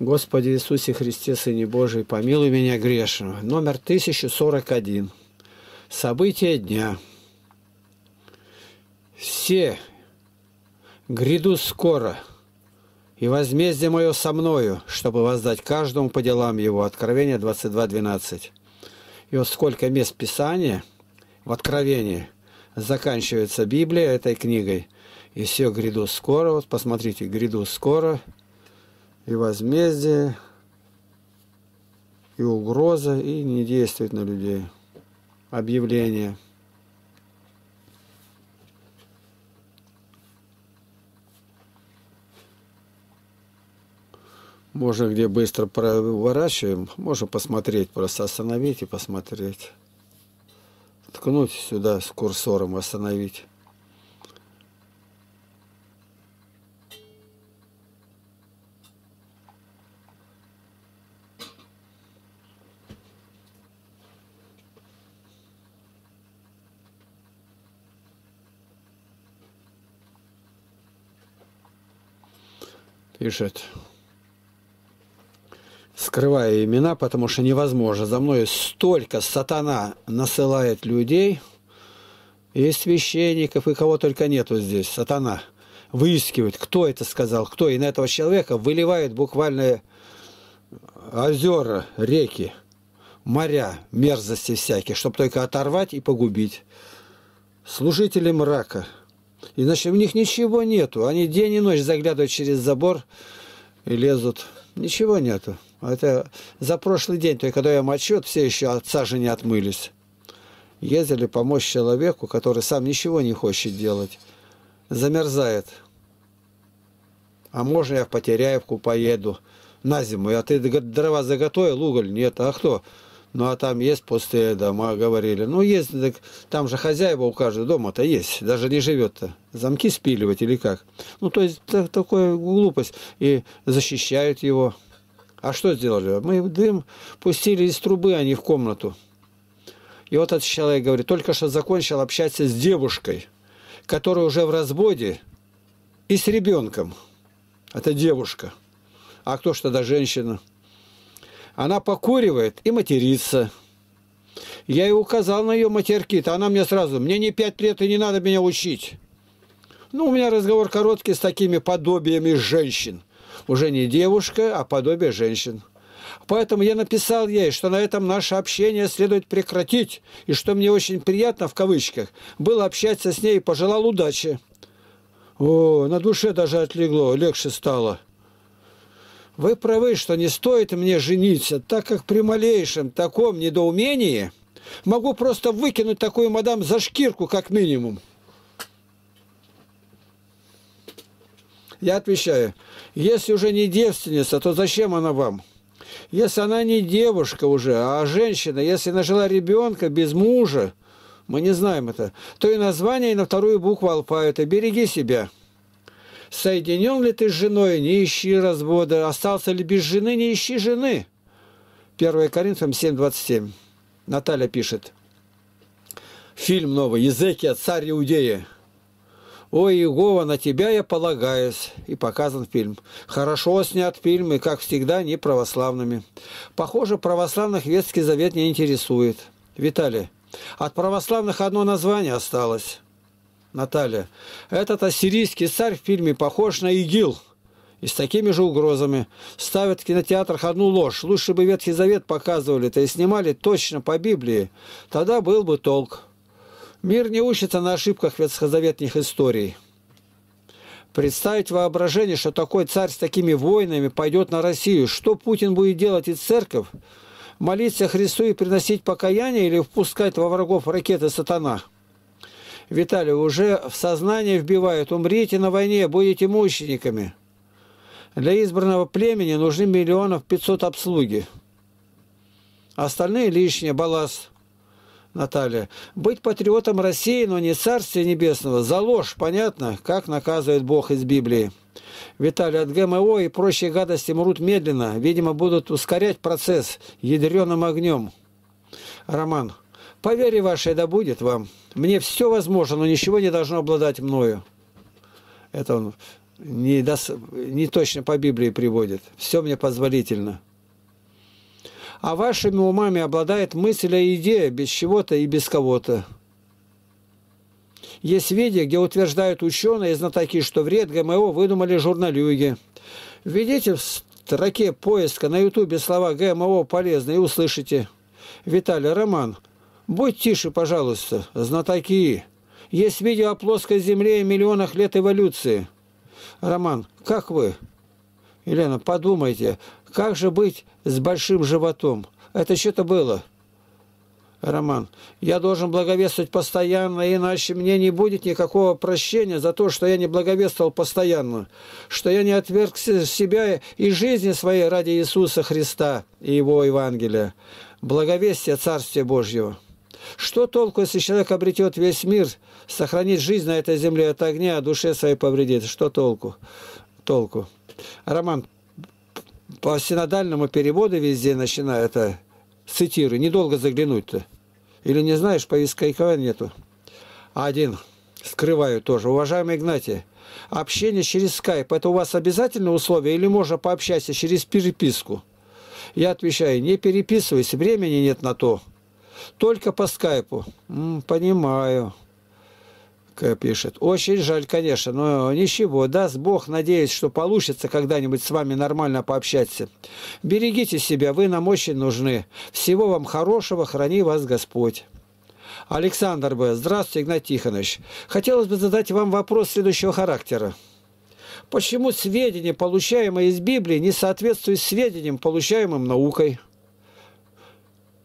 Господи Иисусе Христе, Сыне Божий, помилуй меня грешного. Номер 1041. События дня. Все гряду скоро, и возмездие мое со мною, чтобы воздать каждому по делам его. Откровение 22.12. И вот сколько мест Писания в Откровении заканчивается Библия этой книгой. И все гряду скоро, вот посмотрите, гряду скоро – и возмездие, и угроза, и не действует на людей. Объявление. Можно где быстро проворачиваем, можно посмотреть, просто остановить и посмотреть. Ткнуть сюда с курсором, остановить. лежит. Скрывая имена, потому что невозможно. За мной столько сатана насылает людей. И священников, и кого только нету здесь. Сатана выискивает, кто это сказал, кто. И на этого человека выливает буквально озера, реки, моря, мерзости всякие, чтобы только оторвать и погубить. Служители мрака – Иначе у них ничего нету. Они день и ночь заглядывают через забор и лезут. Ничего нету. Это за прошлый день, то есть когда я мочу, все еще от сажи не отмылись. Ездили помочь человеку, который сам ничего не хочет делать. Замерзает. А можно я в Потеряевку поеду на зиму? А ты дрова заготовил, уголь? Нет. А кто? Ну, а там есть пустые дома, говорили. Ну, есть, так, там же хозяева у каждого дома-то есть, даже не живет-то. Замки спиливать или как? Ну, то есть, так, такая глупость. И защищают его. А что сделали? Мы дым пустили из трубы, а не в комнату. И вот этот человек говорит, только что закончил общаться с девушкой, которая уже в разводе, и с ребенком. Это девушка. А кто что, тогда женщина? Она покуривает и матерится. Я ей указал на ее матерки-то. Она мне сразу, мне не пять лет и не надо меня учить. Ну, у меня разговор короткий с такими подобиями женщин. Уже не девушка, а подобие женщин. Поэтому я написал ей, что на этом наше общение следует прекратить, и что мне очень приятно, в кавычках, было общаться с ней и пожелал удачи. О, на душе даже отлегло, легче стало. Вы правы, что не стоит мне жениться, так как при малейшем таком недоумении могу просто выкинуть такую мадам за шкирку, как минимум. Я отвечаю, если уже не девственница, то зачем она вам? Если она не девушка уже, а женщина, если нажила ребенка без мужа, мы не знаем это, то и название, и на вторую букву алфавита. Береги себя. Соединен ли ты с женой, не ищи развода. Остался ли без жены, не ищи жены. 1 Коринфянам 7.27. Наталья пишет. Фильм новый. Езекия, царь иудея. «О, Иегова, на тебя я полагаюсь!» И показан фильм. Хорошо снят фильм, и, как всегда, не православными. Похоже, православных Ветский Завет не интересует. Виталий, от православных одно название осталось. Наталья. Этот ассирийский царь в фильме похож на ИГИЛ. И с такими же угрозами. Ставят в кинотеатрах одну ложь. Лучше бы Ветхий Завет показывали-то и снимали точно по Библии. Тогда был бы толк. Мир не учится на ошибках ветхозаветных историй. Представить воображение, что такой царь с такими войнами пойдет на Россию, что Путин будет делать и церковь, молиться Христу и приносить покаяние или впускать во врагов ракеты сатана – Виталий, уже в сознание вбивают, умрите на войне, будете мучениками. Для избранного племени нужны миллионов пятьсот обслуги. Остальные лишние, балас. Наталья. Быть патриотом России, но не Царствия Небесного. За ложь, понятно, как наказывает Бог из Библии. Виталий, от ГМО и прочие гадости мрут медленно. Видимо, будут ускорять процесс ядреным огнем. Роман. По вере вашей да будет вам. Мне все возможно, но ничего не должно обладать мною. Это он не, дос, не точно по Библии приводит. Все мне позволительно. А вашими умами обладает мысль и идея без чего-то и без кого-то. Есть видео, где утверждают ученые и знатоки, что вред ГМО выдумали журналюги. Введите в строке поиска на ютубе слова ГМО полезно и услышите. Виталий Роман, Будь тише, пожалуйста, знатоки. Есть видео о плоской Земле и миллионах лет эволюции. Роман, как вы? Елена, подумайте, как же быть с большим животом? Это что-то было. Роман, я должен благовествовать постоянно, иначе мне не будет никакого прощения за то, что я не благовествовал постоянно, что я не отверг себя и жизни своей ради Иисуса Христа и Его Евангелия. Благовестие Царствия Божьего. Что толку, если человек обретет весь мир, сохранит жизнь на этой земле от огня, а душе своей повредит? Что толку? Толку. Роман, по синодальному переводу везде начинаю это а, цитирую. Недолго заглянуть-то. Или не знаешь, по повестковика нету. Один. Скрываю тоже. Уважаемый Игнатий, общение через скайп, это у вас обязательное условие или можно пообщаться через переписку? Я отвечаю, не переписывайся, времени нет на то. Только по скайпу. понимаю. К пишет. Очень жаль, конечно, но ничего. Даст Бог, надеюсь, что получится когда-нибудь с вами нормально пообщаться. Берегите себя, вы нам очень нужны. Всего вам хорошего, храни вас Господь. Александр Б. Здравствуйте, Игнат Тихонович. Хотелось бы задать вам вопрос следующего характера. Почему сведения, получаемые из Библии, не соответствуют сведениям, получаемым наукой?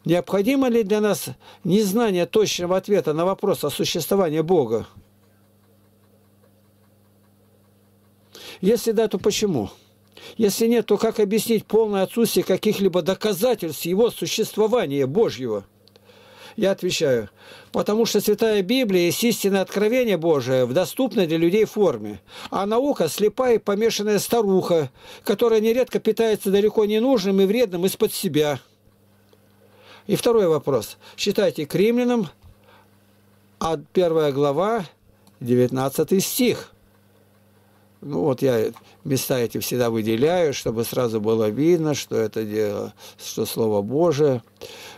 Необходимо ли для нас незнание точного ответа на вопрос о существовании Бога? Если да, то почему? Если нет, то как объяснить полное отсутствие каких-либо доказательств его существования Божьего? Я отвечаю, потому что Святая Библия есть истинное откровение Божие в доступной для людей форме, а наука – слепая и помешанная старуха, которая нередко питается далеко ненужным и вредным из-под себя – и второй вопрос. Считайте к римлянам, 1 а глава, 19 стих. Ну вот я места эти всегда выделяю, чтобы сразу было видно, что это дело, что Слово Божие.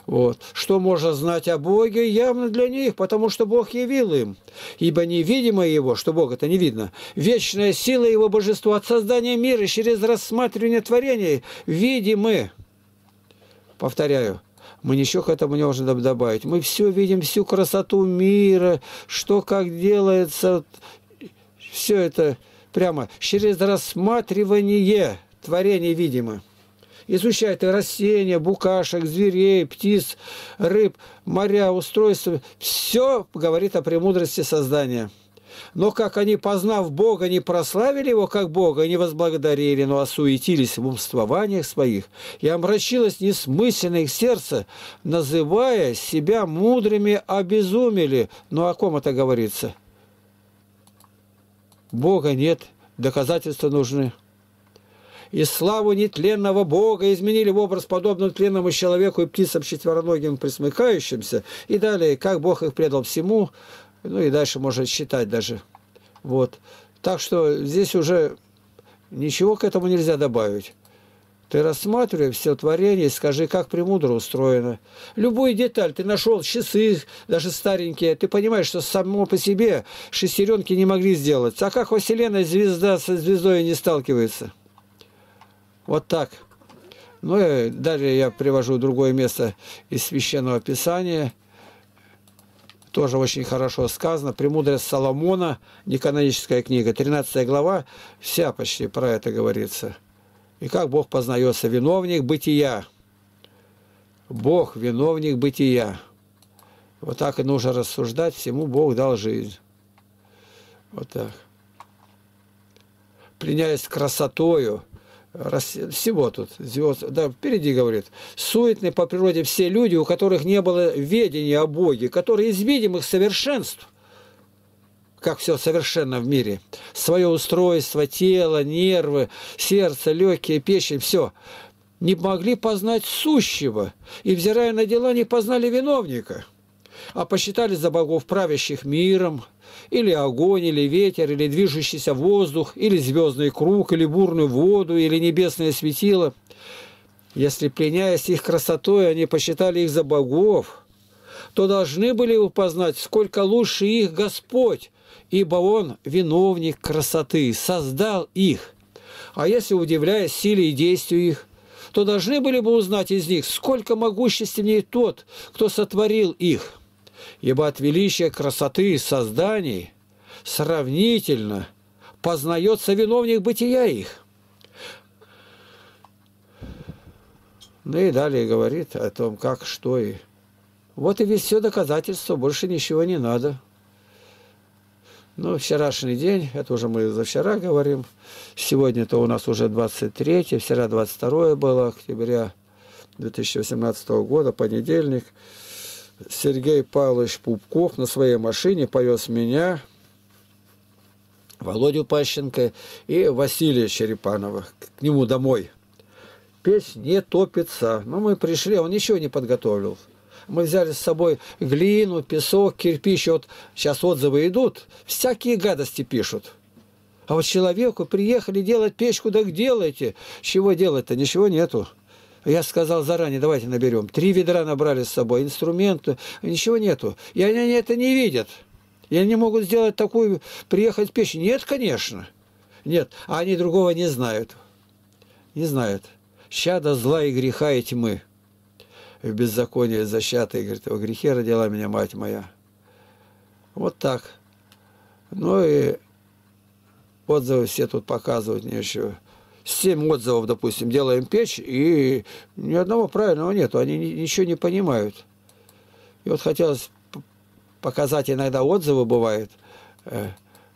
Вот. Что можно знать о Боге? Явно для них, потому что Бог явил им. Ибо невидимо Его, что Бог это не видно, вечная сила Его Божества от создания мира через рассматривание творения видимы. Повторяю, мы ничего к этому не можем добавить. Мы все видим, всю красоту мира, что как делается. Все это прямо через рассматривание творения видимо. Изучает растения, букашек, зверей, птиц, рыб, моря, устройства. Все говорит о премудрости создания. Но как они, познав Бога, не прославили Его как Бога, и не возблагодарили, но осуетились в умствованиях своих, и омрачилось несмысленно их сердце, называя себя мудрыми, обезумели. Но ну, о ком это говорится? Бога нет, доказательства нужны и славу нетленного Бога изменили в образ подобным тленному человеку и птицам четвероногим присмыкающимся, и далее, как Бог их предал всему, ну и дальше можно считать даже. Вот. Так что здесь уже ничего к этому нельзя добавить. Ты рассматривай все творение и скажи, как премудро устроено. Любую деталь, ты нашел часы, даже старенькие, ты понимаешь, что само по себе шестеренки не могли сделать. А как во Вселенной звезда со звездой не сталкивается? Вот так. Ну и далее я привожу другое место из Священного Писания – тоже очень хорошо сказано. «Премудрость Соломона», неканоническая книга, 13 глава, вся почти про это говорится. И как Бог познается? Виновник бытия. Бог – виновник бытия. Вот так и нужно рассуждать, всему Бог дал жизнь. Вот так. Пленяясь красотою – всего тут, звезд, да, впереди говорит, суетны по природе все люди, у которых не было ведения о Боге, которые из видимых совершенств, как все совершенно в мире, свое устройство, тело, нервы, сердце, легкие, печень, все, не могли познать сущего, и, взирая на дела, не познали виновника, а посчитали за богов правящих миром, или огонь, или ветер, или движущийся воздух, или звездный круг, или бурную воду, или небесное светило. Если, пленяясь их красотой, они посчитали их за богов, то должны были упознать, сколько лучше их Господь, ибо Он виновник красоты, создал их. А если удивляясь силе и действию их, то должны были бы узнать из них, сколько могущественнее тот, кто сотворил их» ибо от величия красоты и созданий сравнительно познается виновник бытия их. Ну и далее говорит о том, как, что и... Вот и весь все доказательство, больше ничего не надо. Ну, вчерашний день, это уже мы за вчера говорим. Сегодня-то у нас уже 23, вчера 22 было октября 2018 года, понедельник. Сергей Павлович Пупков на своей машине повез меня, Володю Пащенко и Василия Черепанова к нему домой. Печь не топится. Но ну, мы пришли, он ничего не подготовил. Мы взяли с собой глину, песок, кирпич. Вот сейчас отзывы идут, всякие гадости пишут. А вот человеку приехали делать печку, так делайте. Чего делать-то? Ничего нету. Я сказал заранее, давайте наберем. Три ведра набрали с собой, инструменты, ничего нету. И они, они это не видят. И они могут сделать такую, приехать в печь. Нет, конечно. Нет, а они другого не знают. Не знают. Щада зла и греха и тьмы. В беззаконии защатой, говорит, во грехе родила меня мать моя. Вот так. Ну и отзывы все тут показывают нечего. 7 отзывов, допустим, делаем печь, и ни одного правильного нету, они ничего не понимают. И вот хотелось показать, иногда отзывы бывают, э,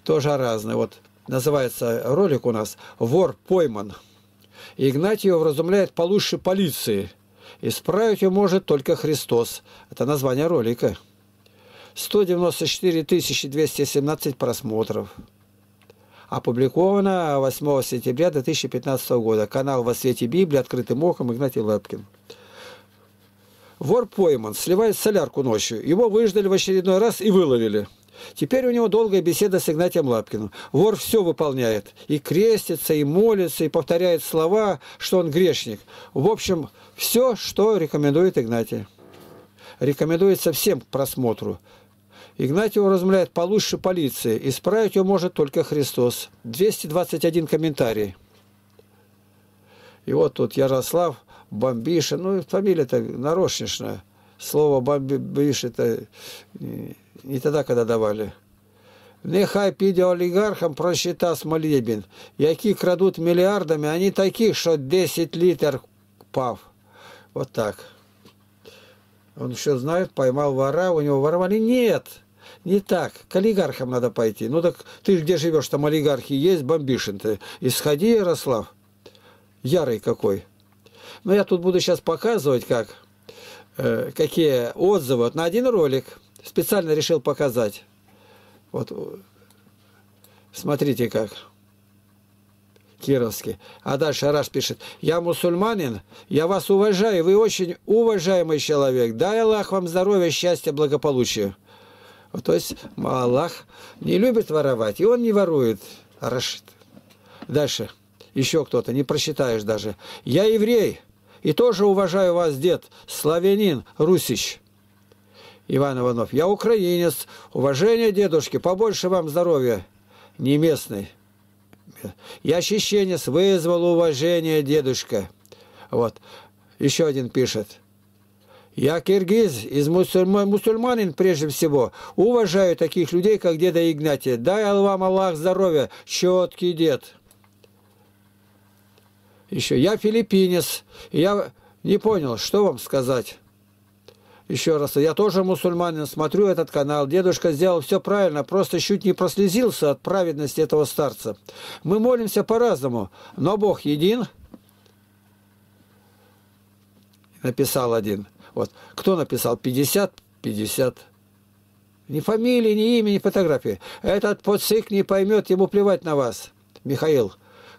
тоже разные. Вот называется ролик у нас «Вор пойман». Игнатьев вразумляет, получше полиции. Исправить ее может только Христос. Это название ролика. 194 217 просмотров. Опубликовано 8 сентября 2015 года. Канал «Во свете Библии», «Открытым оком», Игнатий Лапкин. Вор пойман, сливает солярку ночью. Его выждали в очередной раз и выловили. Теперь у него долгая беседа с Игнатием Лапкиным. Вор все выполняет. И крестится, и молится, и повторяет слова, что он грешник. В общем, все, что рекомендует Игнатий. Рекомендуется всем к просмотру. Игнатьев размышляет получше полиции. Исправить его может только Христос. 221 комментарий. И вот тут Ярослав Бомбиша, ну фамилия-то нарошнишная. Слово Бомбиш это не тогда, когда давали. Нехай піде олигархам про щита молебен, Яких крадуть миллиардами, они такі, что 10 литр пав. Вот так. Он еще знает, поймал вора, у него ворвали. Нет! Не так. К олигархам надо пойти. Ну так ты где живешь, там олигархи есть, бомбишин ты. Исходи, Ярослав. Ярый какой. Но ну, я тут буду сейчас показывать, как, э, какие отзывы. Вот на один ролик специально решил показать. Вот смотрите как. Кировский. А дальше Араш пишет, я мусульманин, я вас уважаю, вы очень уважаемый человек. Дай Аллах вам здоровья, счастья, благополучия. То есть Аллах не любит воровать, и он не ворует, а Рашид. Дальше. Еще кто-то, не просчитаешь даже. Я еврей, и тоже уважаю вас, дед, славянин, русич. Иван Иванов, я украинец. Уважение, дедушки, побольше вам здоровья. Не местный. Я чеченец, вызвал уважение, дедушка. Вот. Еще один пишет. Я киргиз, из мусульман, мусульманин прежде всего. Уважаю таких людей, как деда Игнатия. Дай вам Аллах здоровья, четкий дед. Еще я филиппинец. Я не понял, что вам сказать. Еще раз, я тоже мусульманин, смотрю этот канал. Дедушка сделал все правильно, просто чуть не прослезился от праведности этого старца. Мы молимся по-разному, но Бог един, написал один. Вот. Кто написал 50, 50? Ни фамилии, ни имени, ни фотографии. Этот подсык не поймет, ему плевать на вас. Михаил,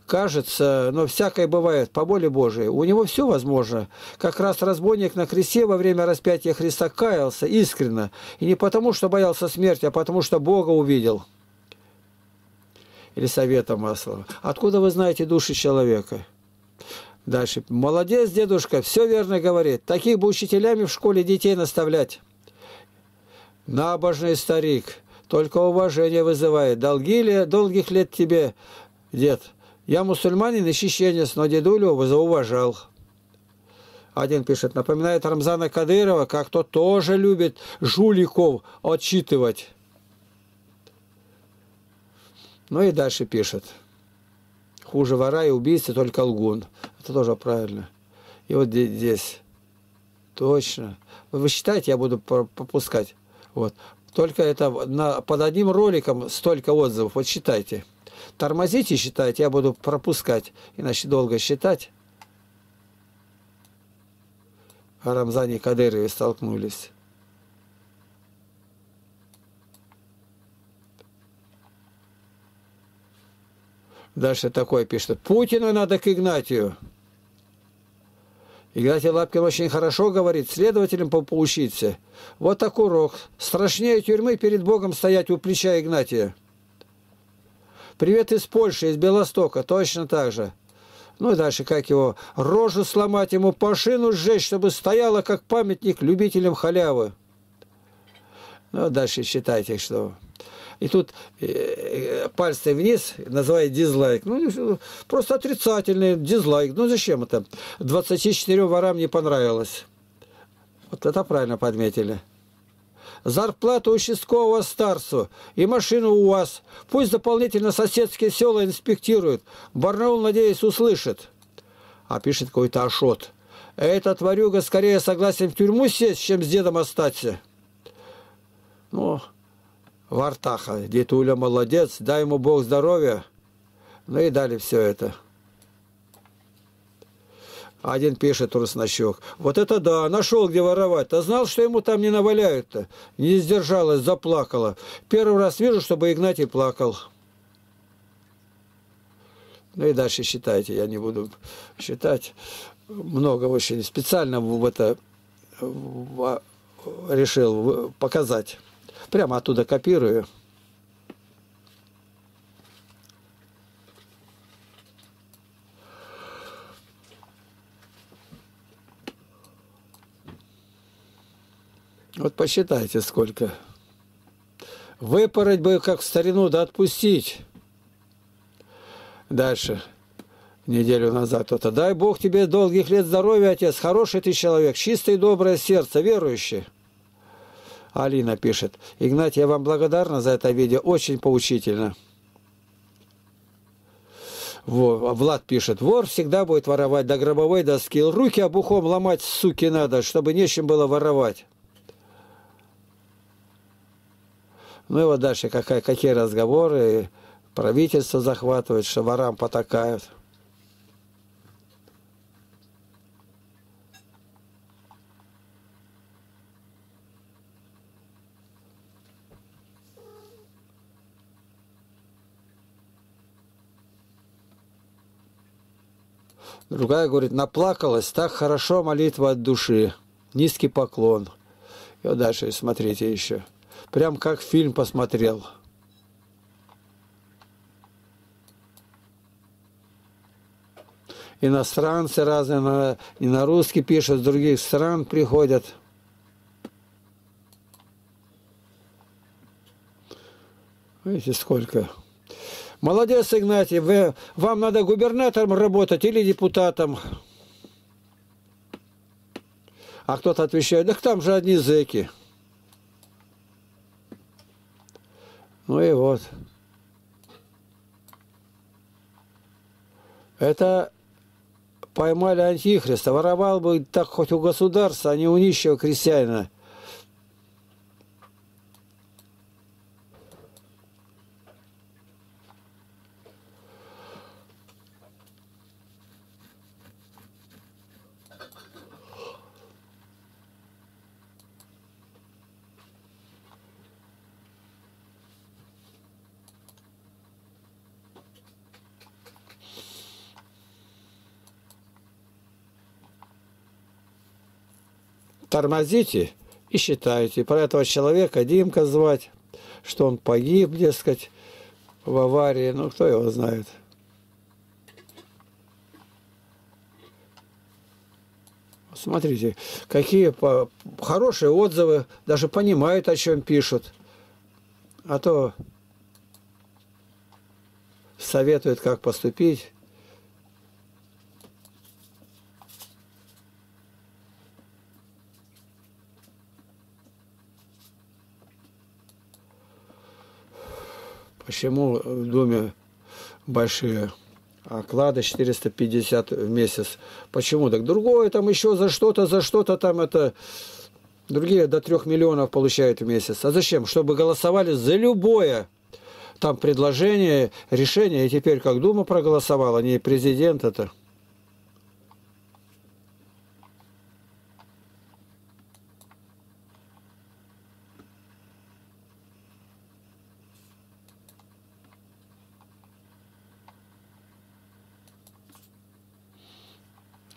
кажется, но всякое бывает, по воле Божией. У него все возможно. Как раз разбойник на кресте во время распятия Христа каялся искренно. И не потому, что боялся смерти, а потому, что Бога увидел. Елисавета Маслова. Откуда вы знаете души человека? Дальше. Молодец, дедушка, все верно говорит. Таких бы учителями в школе детей наставлять. Набожный старик, только уважение вызывает. Долги ли, долгих лет тебе, дед. Я мусульманин и чеченец, но дедулю уважал. Один пишет, напоминает Рамзана Кадырова, как тот тоже любит жуликов отчитывать. Ну и дальше пишет хуже вора и убийцы только лгун. Это тоже правильно. И вот здесь. Точно. Вы считаете, я буду пропускать. Вот. Только это на, под одним роликом столько отзывов. Вот считайте. Тормозите, считайте, я буду пропускать. Иначе долго считать. А Рамзане и Кадырове столкнулись. Дальше такое пишет. Путину надо к Игнатию. Игнатий Лапкин очень хорошо говорит, следователям поучиться. Вот так урок. Страшнее тюрьмы перед Богом стоять у плеча Игнатия. Привет из Польши, из Белостока, точно так же. Ну и дальше, как его, рожу сломать, ему по сжечь, чтобы стояла как памятник любителям халявы. Ну, дальше считайте, что... И тут э, пальцы вниз, называет дизлайк. Ну, просто отрицательный дизлайк. Ну, зачем это? 24 ворам не понравилось. Вот это правильно подметили. Зарплату участкового старцу и машину у вас. Пусть дополнительно соседские села инспектируют. Барнаул, надеюсь, услышит. А пишет какой-то Ашот. Этот ворюга скорее согласен в тюрьму сесть, чем с дедом остаться. Ну, Но... Вартаха. Дедуля молодец, дай ему Бог здоровья. Ну и дали все это. Один пишет Руснощук. Вот это да, нашел где воровать. А знал, что ему там не наваляют-то. Не сдержалась, заплакала. Первый раз вижу, чтобы Игнатий плакал. Ну и дальше считайте, я не буду считать. Много очень специально в это решил показать. Прямо оттуда копирую. Вот посчитайте, сколько. Выпороть бы, как в старину, да отпустить. Дальше. Неделю назад кто-то. Дай Бог тебе долгих лет здоровья, отец. Хороший ты человек, чистое и доброе сердце, верующий. Алина пишет. Игнать, я вам благодарна за это видео, очень поучительно. Во, Влад пишет, вор всегда будет воровать до гробовой доски. Руки обухом ломать, суки, надо, чтобы нечем было воровать. Ну и вот дальше какая, какие разговоры. Правительство захватывает, что ворам потакают. Другая говорит, наплакалась, так хорошо молитва от души. Низкий поклон. И вот дальше смотрите еще. Прям как фильм посмотрел. Иностранцы разные, на, и на русский пишут, с других стран приходят. Видите, сколько... Молодец, Игнатий, вы, вам надо губернатором работать или депутатом. А кто-то отвечает, да там же одни зэки. Ну и вот. Это поймали антихриста. Воровал бы так хоть у государства, а не у нищего крестьянина. тормозите и считайте. Про этого человека Димка звать, что он погиб, дескать, в аварии. Ну, кто его знает. Смотрите, какие хорошие отзывы, даже понимают, о чем пишут. А то советуют, как поступить. Почему э, в Думе большие оклады 450 в месяц? Почему? Так другое там еще за что-то, за что-то там это... Другие до 3 миллионов получают в месяц. А зачем? Чтобы голосовали за любое там предложение, решение. И теперь, как Дума проголосовала, не президент это...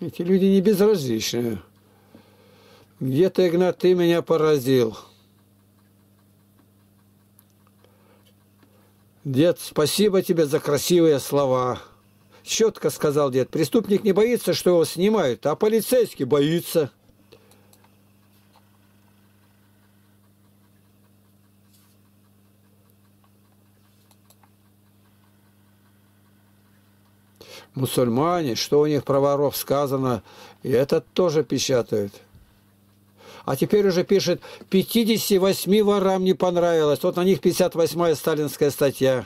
Эти люди не безразличны. Где-то, Игнат, ты меня поразил. Дед, спасибо тебе за красивые слова. Четко сказал дед. Преступник не боится, что его снимают, а полицейский боится. мусульмане, что у них про воров сказано, и это тоже печатают. А теперь уже пишет, 58 ворам не понравилось, вот на них 58-я сталинская статья.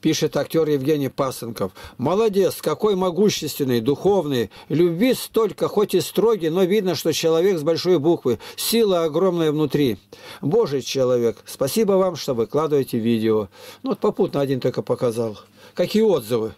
пишет актер Евгений Пасынков. «Молодец, какой могущественный, духовный, любви столько, хоть и строгий, но видно, что человек с большой буквы, сила огромная внутри. Божий человек, спасибо вам, что выкладываете видео». Ну вот попутно один только показал. Какие отзывы?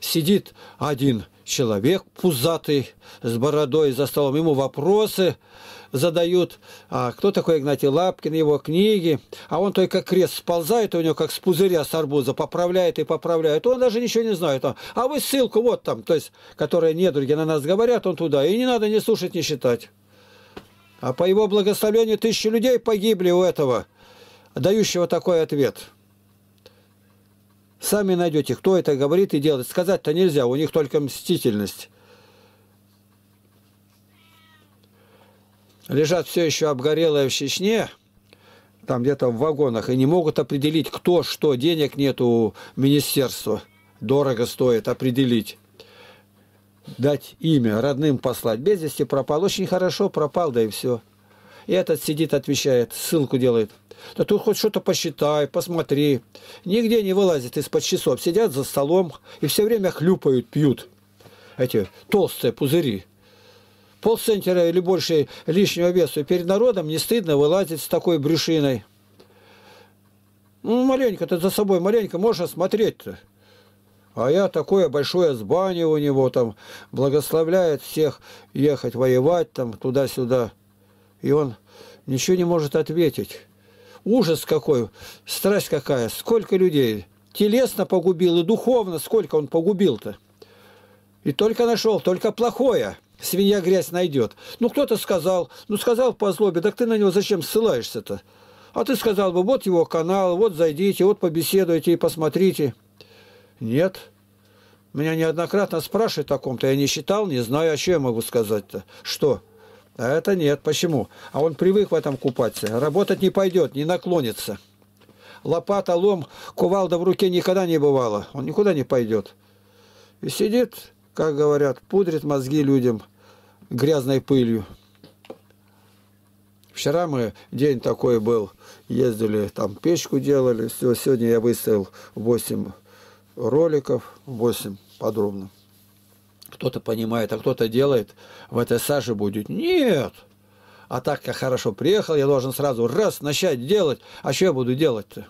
Сидит один человек пузатый, с бородой за столом, ему вопросы – задают, а, кто такой Игнатий Лапкин, его книги. А он только крест сползает у него, как с пузыря с арбуза, поправляет и поправляет. Он даже ничего не знает. А вы ссылку вот там, то есть, которые недруги на нас говорят, он туда. И не надо не слушать, не считать. А по его благословению тысячи людей погибли у этого, дающего такой ответ. Сами найдете, кто это говорит и делает. Сказать-то нельзя, у них только мстительность. лежат все еще обгорелые в Чечне, там где-то в вагонах, и не могут определить, кто что, денег нет у министерства, дорого стоит определить дать имя, родным послать. Без вести пропал. Очень хорошо пропал, да и все. И этот сидит, отвечает, ссылку делает. Да тут хоть что-то посчитай, посмотри. Нигде не вылазит из-под часов. Сидят за столом и все время хлюпают, пьют. Эти толстые пузыри полцентера или больше лишнего веса, перед народом не стыдно вылазить с такой брюшиной. Ну, маленько-то за собой, маленько можно смотреть-то. А я такое большое сбание у него, там, благословляет всех ехать воевать, там, туда-сюда. И он ничего не может ответить. Ужас какой, страсть какая, сколько людей. Телесно погубил и духовно сколько он погубил-то. И только нашел, только плохое свинья грязь найдет. Ну, кто-то сказал, ну, сказал по злобе, так ты на него зачем ссылаешься-то? А ты сказал бы, вот его канал, вот зайдите, вот побеседуйте и посмотрите. Нет. Меня неоднократно спрашивают о ком-то, я не считал, не знаю, а что я могу сказать-то? Что? А это нет. Почему? А он привык в этом купаться. Работать не пойдет, не наклонится. Лопата, лом, кувалда в руке никогда не бывало. Он никуда не пойдет. И сидит как говорят, пудрит мозги людям грязной пылью. Вчера мы, день такой был, ездили, там печку делали. Все, сегодня я выставил 8 роликов, 8 подробно. Кто-то понимает, а кто-то делает, в этой саже будет. Нет! А так как хорошо приехал, я должен сразу раз начать делать. А что я буду делать-то?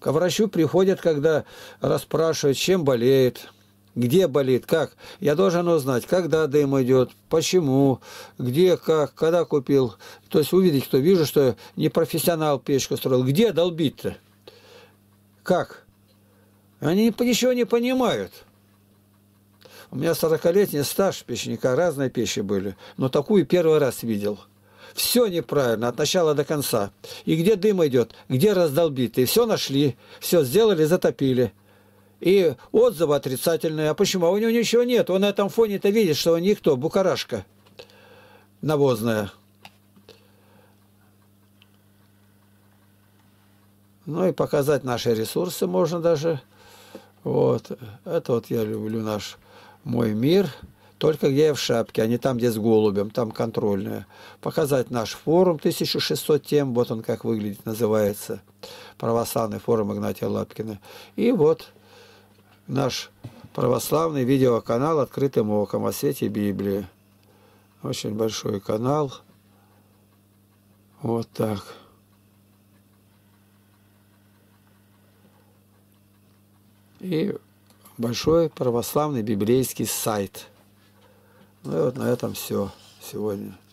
К врачу приходят, когда расспрашивают, чем болеет, где болит, как. Я должен узнать, когда дым идет, почему, где, как, когда купил. То есть увидеть, кто вижу, что не профессионал печку строил. Где долбить-то? Как? Они ничего не понимают. У меня 40-летний стаж печника, разные печи были, но такую первый раз видел. Все неправильно, от начала до конца. И где дым идет, где раздолбитый. Все нашли, все сделали, затопили. И отзывы отрицательные. А почему? А у него ничего нет. Он на этом фоне-то видит, что он никто, букарашка навозная. Ну и показать наши ресурсы можно даже. Вот. Это вот я люблю наш мой мир. Только где я в шапке, а не там, где с голубем, там контрольная. Показать наш форум 1600 тем, вот он как выглядит, называется. Православный форум Игнатия Лапкина. И вот наш православный видеоканал «Открытым оком» о свете Библии. Очень большой канал. Вот так. И большой православный библейский сайт. Ну и вот на этом все сегодня.